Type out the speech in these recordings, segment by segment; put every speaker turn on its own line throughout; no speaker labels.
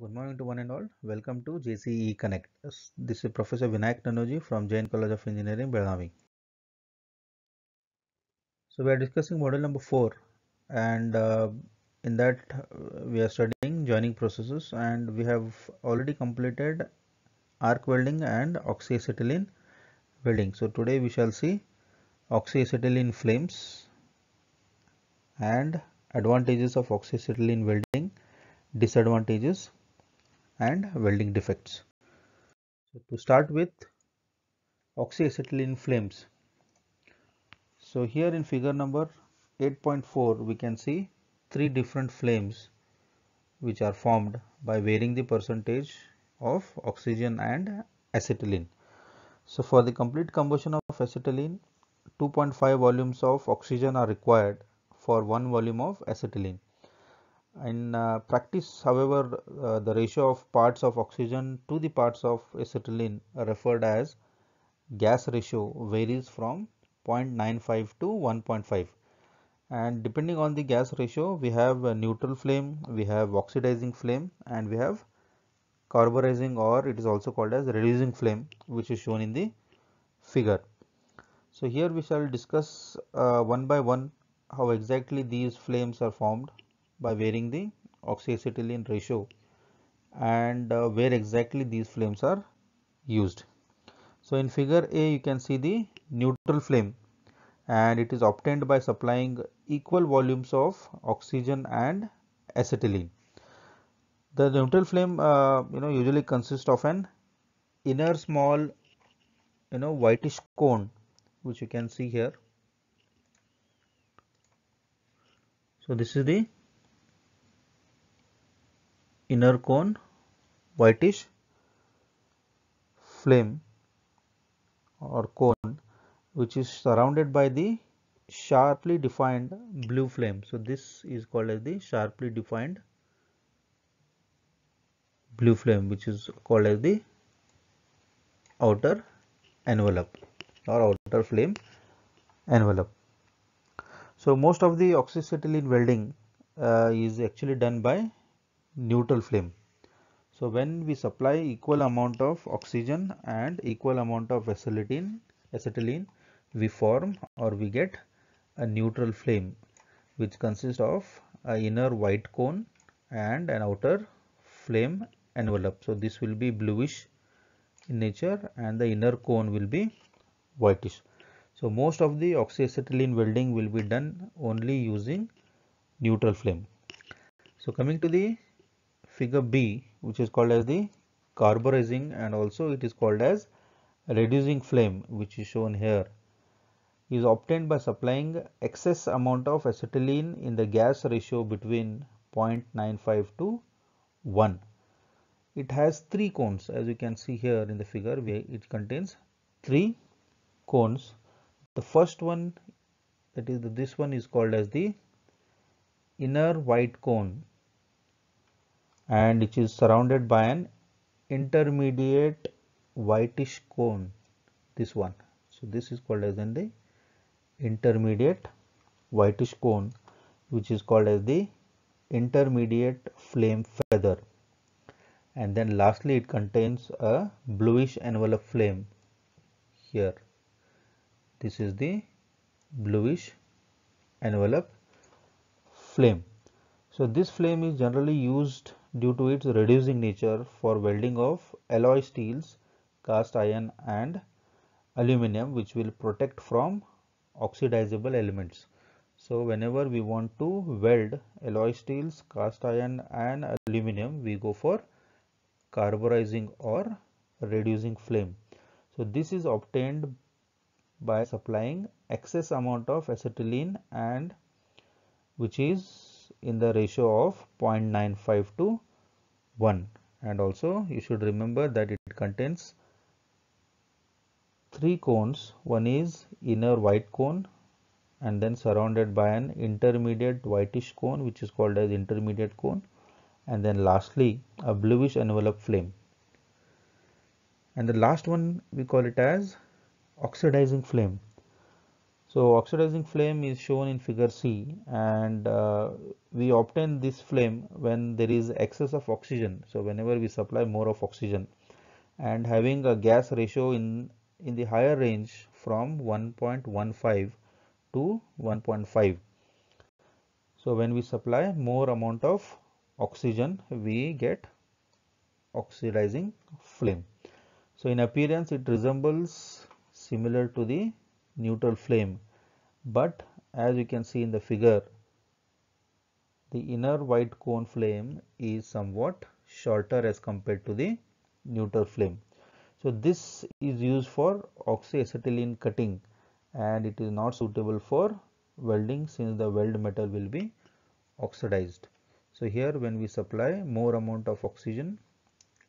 Good morning to one and all. Welcome to JCE Connect. This is Professor Vinayak Nanoji from Jain College of Engineering, Belgaum. So we are discussing model number 4 and uh, in that uh, we are studying joining processes and we have already completed arc welding and oxyacetylene welding. So today we shall see oxyacetylene flames and advantages of oxyacetylene welding, disadvantages and welding defects. So to start with oxyacetylene flames. So here in figure number 8.4 we can see three different flames which are formed by varying the percentage of oxygen and acetylene. So for the complete combustion of acetylene 2.5 volumes of oxygen are required for 1 volume of acetylene in uh, practice however uh, the ratio of parts of oxygen to the parts of acetylene referred as gas ratio varies from 0.95 to 1.5 and depending on the gas ratio we have a neutral flame we have oxidizing flame and we have carburizing or it is also called as reducing flame which is shown in the figure so here we shall discuss uh, one by one how exactly these flames are formed by varying the oxyacetylene ratio and uh, where exactly these flames are used. So in figure A you can see the neutral flame and it is obtained by supplying equal volumes of oxygen and acetylene. The neutral flame uh, you know usually consists of an inner small you know whitish cone which you can see here. So this is the inner cone whitish flame or cone which is surrounded by the sharply defined blue flame. So this is called as the sharply defined blue flame which is called as the outer envelope or outer flame envelope. So most of the oxyacetylene welding uh, is actually done by neutral flame so when we supply equal amount of oxygen and equal amount of acetylene acetylene we form or we get a neutral flame which consists of an inner white cone and an outer flame envelope so this will be bluish in nature and the inner cone will be whitish so most of the oxyacetylene welding will be done only using neutral flame so coming to the figure B which is called as the carburizing and also it is called as reducing flame which is shown here is obtained by supplying excess amount of acetylene in the gas ratio between 0.95 to 1. It has three cones as you can see here in the figure where it contains three cones. The first one that is this one is called as the inner white cone and which is surrounded by an intermediate whitish cone this one so this is called as the intermediate whitish cone which is called as the intermediate flame feather and then lastly it contains a bluish envelope flame here this is the bluish envelope flame so this flame is generally used due to its reducing nature for welding of alloy steels, cast iron and aluminum which will protect from oxidizable elements. So whenever we want to weld alloy steels, cast iron and aluminum we go for carburizing or reducing flame. So this is obtained by supplying excess amount of acetylene and which is in the ratio of 0.95 to 1 and also you should remember that it contains three cones one is inner white cone and then surrounded by an intermediate whitish cone which is called as intermediate cone and then lastly a bluish envelope flame and the last one we call it as oxidizing flame so oxidizing flame is shown in figure C and uh, we obtain this flame when there is excess of oxygen. So whenever we supply more of oxygen and having a gas ratio in, in the higher range from 1.15 to 1.5. So when we supply more amount of oxygen, we get oxidizing flame. So in appearance, it resembles similar to the neutral flame but as you can see in the figure, the inner white cone flame is somewhat shorter as compared to the neuter flame. So this is used for oxyacetylene cutting and it is not suitable for welding since the weld metal will be oxidized. So here when we supply more amount of oxygen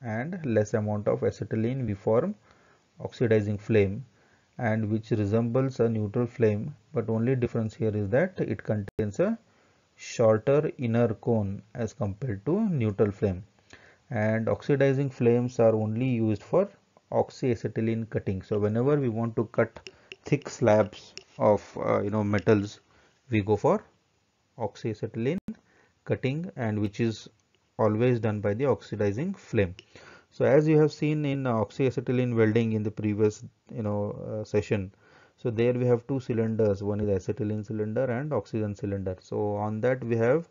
and less amount of acetylene we form oxidizing flame and which resembles a neutral flame but only difference here is that it contains a shorter inner cone as compared to neutral flame and oxidizing flames are only used for oxyacetylene cutting so whenever we want to cut thick slabs of uh, you know metals we go for oxyacetylene cutting and which is always done by the oxidizing flame so as you have seen in oxyacetylene welding in the previous you know uh, session, so there we have two cylinders, one is acetylene cylinder and oxygen cylinder. So on that we have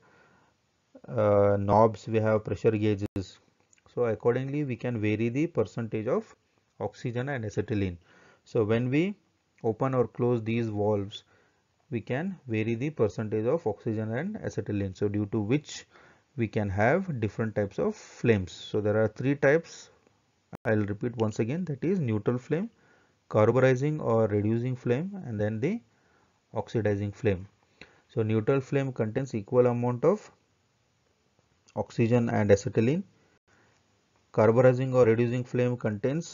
uh, knobs, we have pressure gauges. So accordingly we can vary the percentage of oxygen and acetylene. So when we open or close these valves, we can vary the percentage of oxygen and acetylene. So due to which we can have different types of flames so there are three types i'll repeat once again that is neutral flame carburizing or reducing flame and then the oxidizing flame so neutral flame contains equal amount of oxygen and acetylene carburizing or reducing flame contains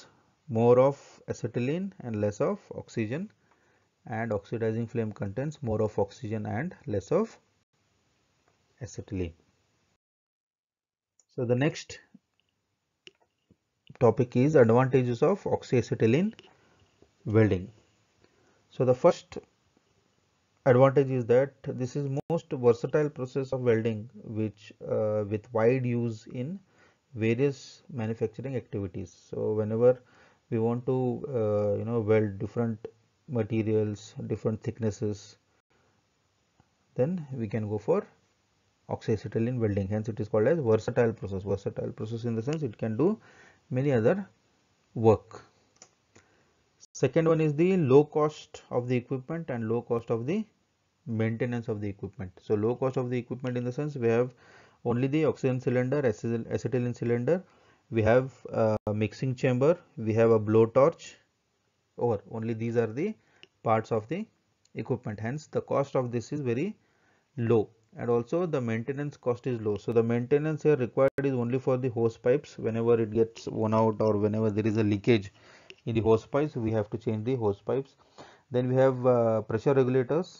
more of acetylene and less of oxygen and oxidizing flame contains more of oxygen and less of acetylene so the next topic is advantages of oxyacetylene welding. So the first advantage is that this is most versatile process of welding which uh, with wide use in various manufacturing activities. So whenever we want to uh, you know weld different materials different thicknesses then we can go for oxyacetylene welding hence it is called as versatile process versatile process in the sense it can do many other work second one is the low cost of the equipment and low cost of the maintenance of the equipment so low cost of the equipment in the sense we have only the oxygen cylinder acetylene cylinder we have a mixing chamber we have a blowtorch or only these are the parts of the equipment hence the cost of this is very low and also the maintenance cost is low so the maintenance here required is only for the hose pipes whenever it gets worn out or whenever there is a leakage in the hose pipes we have to change the hose pipes then we have uh, pressure regulators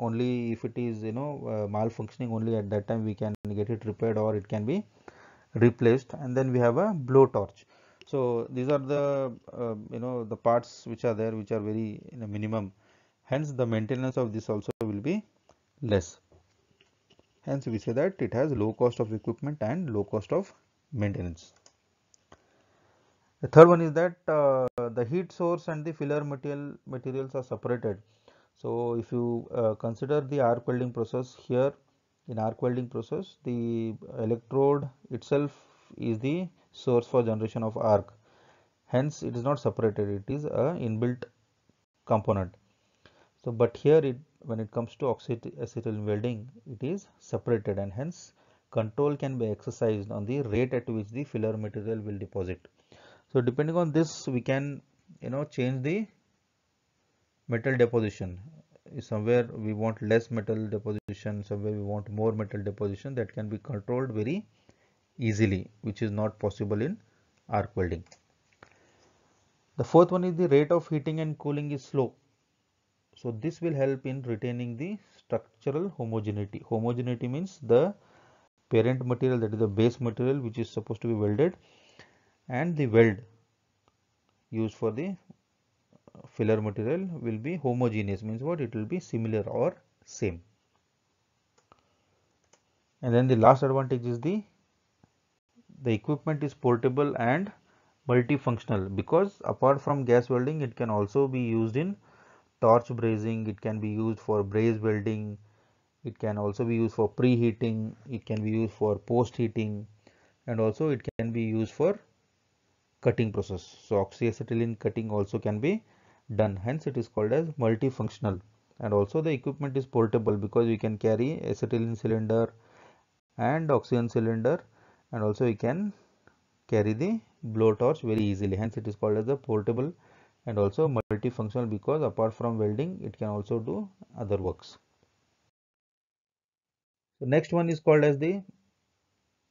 only if it is you know uh, malfunctioning only at that time we can get it repaired or it can be replaced and then we have a blowtorch so these are the uh, you know the parts which are there which are very in a minimum hence the maintenance of this also will be less. Hence, we say that it has low cost of equipment and low cost of maintenance. The third one is that uh, the heat source and the filler material materials are separated. So, if you uh, consider the arc welding process here, in arc welding process, the electrode itself is the source for generation of arc. Hence, it is not separated; it is a inbuilt component. So, but here it when it comes to oxyacetylene welding, it is separated and hence control can be exercised on the rate at which the filler material will deposit. So depending on this, we can, you know, change the metal deposition. Somewhere we want less metal deposition, somewhere we want more metal deposition that can be controlled very easily, which is not possible in arc welding. The fourth one is the rate of heating and cooling is slow. So this will help in retaining the structural homogeneity. Homogeneity means the parent material that is the base material which is supposed to be welded and the weld used for the uh, filler material will be homogeneous means what it will be similar or same. And then the last advantage is the the equipment is portable and multifunctional because apart from gas welding it can also be used in torch brazing it can be used for braze welding it can also be used for preheating it can be used for post heating and also it can be used for cutting process so oxyacetylene cutting also can be done hence it is called as multifunctional and also the equipment is portable because you can carry acetylene cylinder and oxygen cylinder and also you can carry the blowtorch very easily hence it is called as a portable and also multifunctional because apart from welding it can also do other works. So next one is called as the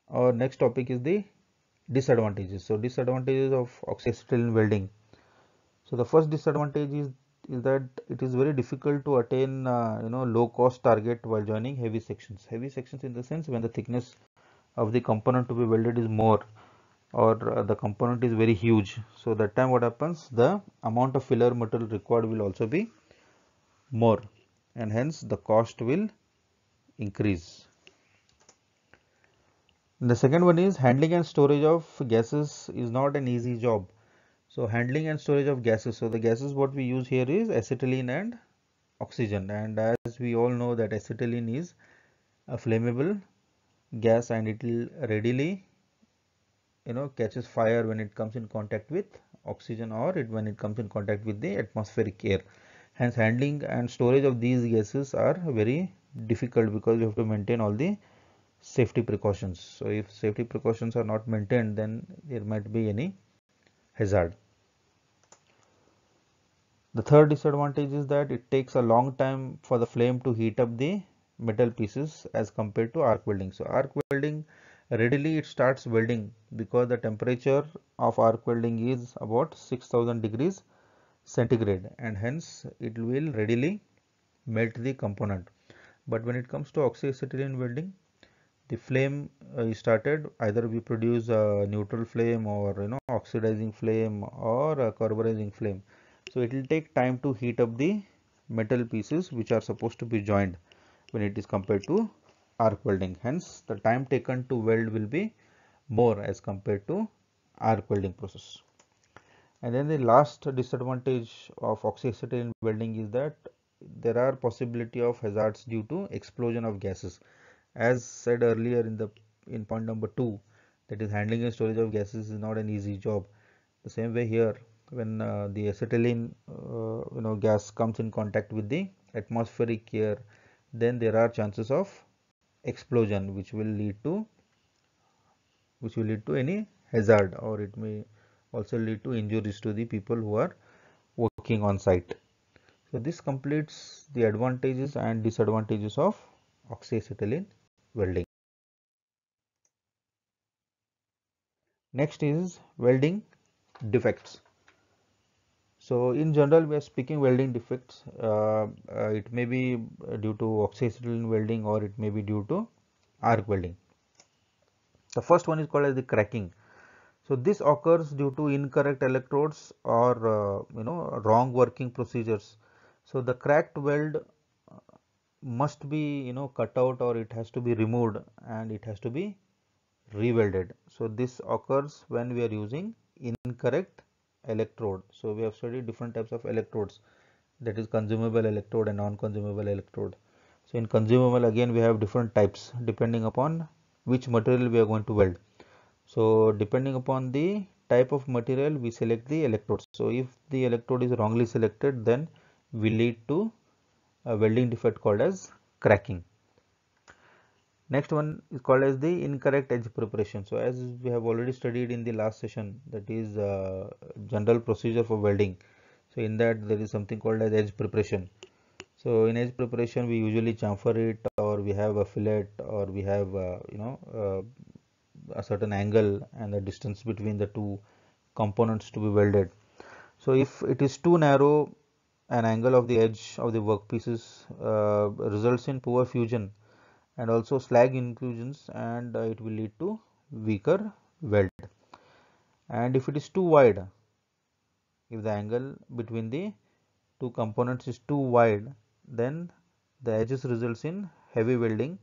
our next topic is the disadvantages. So disadvantages of oxyacetylene welding. So the first disadvantage is is that it is very difficult to attain uh, you know low cost target while joining heavy sections. Heavy sections in the sense when the thickness of the component to be welded is more or uh, the component is very huge so that time what happens the amount of filler material required will also be more and hence the cost will increase and the second one is handling and storage of gases is not an easy job so handling and storage of gases so the gases what we use here is acetylene and oxygen and as we all know that acetylene is a flammable gas and it will readily you know catches fire when it comes in contact with oxygen or it when it comes in contact with the atmospheric air hence handling and storage of these gases are very difficult because you have to maintain all the safety precautions so if safety precautions are not maintained then there might be any hazard the third disadvantage is that it takes a long time for the flame to heat up the metal pieces as compared to arc welding so arc welding readily it starts welding because the temperature of arc welding is about 6000 degrees centigrade and hence it will readily melt the component but when it comes to oxyacetylene welding the flame uh, started either we produce a neutral flame or you know oxidizing flame or a carburizing flame so it will take time to heat up the metal pieces which are supposed to be joined when it is compared to arc welding hence the time taken to weld will be more as compared to arc welding process and then the last disadvantage of oxyacetylene welding is that there are possibility of hazards due to explosion of gases as said earlier in the in point number two that is handling and storage of gases is not an easy job the same way here when uh, the acetylene uh, you know gas comes in contact with the atmospheric air then there are chances of explosion which will lead to which will lead to any hazard or it may also lead to injuries to the people who are working on site. So this completes the advantages and disadvantages of oxyacetylene welding. Next is welding defects. So in general, we are speaking welding defects. Uh, uh, it may be due to oxyacetylene welding or it may be due to arc welding. The first one is called as the cracking. So this occurs due to incorrect electrodes or uh, you know wrong working procedures. So the cracked weld must be you know cut out or it has to be removed and it has to be rewelded. So this occurs when we are using incorrect electrode so we have studied different types of electrodes that is consumable electrode and non-consumable electrode so in consumable again we have different types depending upon which material we are going to weld so depending upon the type of material we select the electrodes so if the electrode is wrongly selected then will lead to a welding defect called as cracking next one is called as the incorrect edge preparation so as we have already studied in the last session that is uh, general procedure for welding so in that there is something called as edge preparation so in edge preparation we usually chamfer it or we have a fillet or we have uh, you know uh, a certain angle and the distance between the two components to be welded so if it is too narrow an angle of the edge of the workpieces uh, results in poor fusion and also slag inclusions and uh, it will lead to weaker weld and if it is too wide if the angle between the two components is too wide then the edges results in heavy welding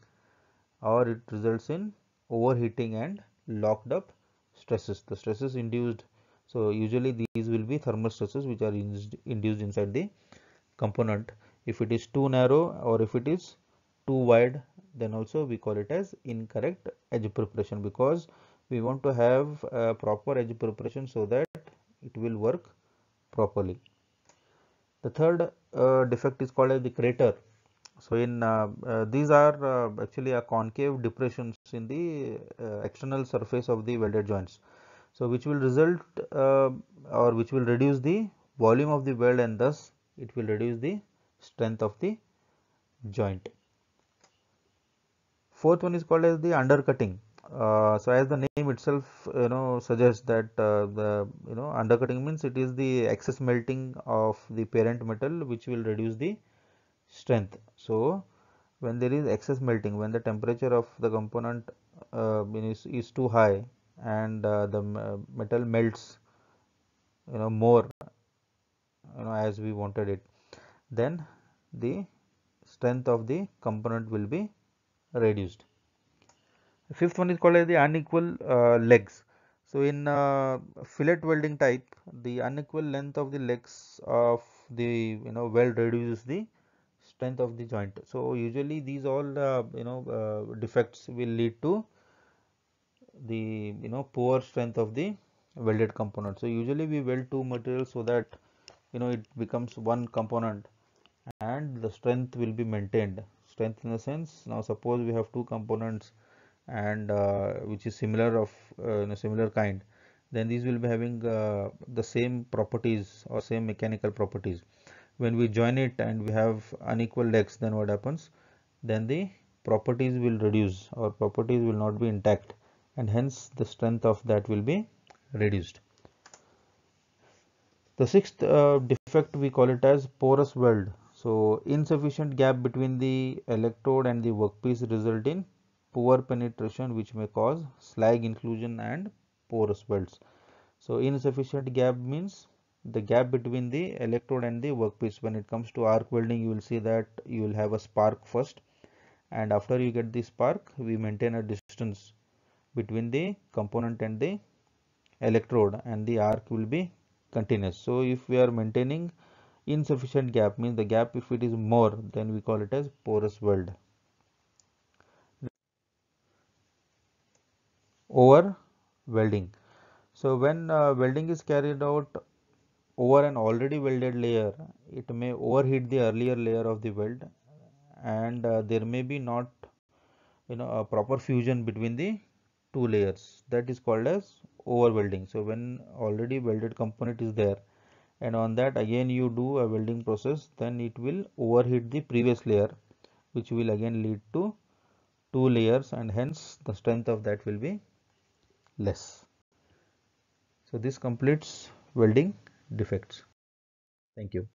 or it results in overheating and locked up stresses the stresses induced so usually these will be thermal stresses which are induced inside the component if it is too narrow or if it is too wide then also we call it as incorrect edge preparation because we want to have a proper edge preparation so that it will work properly the third uh, defect is called as the crater so in uh, uh, these are uh, actually a concave depressions in the uh, external surface of the welded joints so which will result uh, or which will reduce the volume of the weld and thus it will reduce the strength of the joint fourth one is called as the undercutting uh, so as the name itself you know suggests that uh, the you know undercutting means it is the excess melting of the parent metal which will reduce the strength so when there is excess melting when the temperature of the component uh, is, is too high and uh, the metal melts you know more you know as we wanted it then the strength of the component will be reduced fifth one is called as the unequal uh, legs so in uh, fillet welding type the unequal length of the legs of the you know weld reduces the strength of the joint so usually these all uh, you know uh, defects will lead to the you know poor strength of the welded component so usually we weld two materials so that you know it becomes one component and the strength will be maintained strength in the sense now suppose we have two components and uh, which is similar of uh, a similar kind then these will be having uh, the same properties or same mechanical properties when we join it and we have unequal legs then what happens then the properties will reduce or properties will not be intact and hence the strength of that will be reduced the sixth uh, defect we call it as porous weld so insufficient gap between the electrode and the workpiece result in poor penetration which may cause slag inclusion and porous welds. So insufficient gap means the gap between the electrode and the workpiece when it comes to arc welding you will see that you will have a spark first and after you get the spark we maintain a distance between the component and the electrode and the arc will be continuous so if we are maintaining insufficient gap means the gap if it is more then we call it as porous weld over welding so when uh, welding is carried out over an already welded layer it may overheat the earlier layer of the weld and uh, there may be not you know a proper fusion between the two layers that is called as over welding. so when already welded component is there and on that again you do a welding process then it will overheat the previous layer which will again lead to two layers and hence the strength of that will be less. So this completes welding defects. Thank you.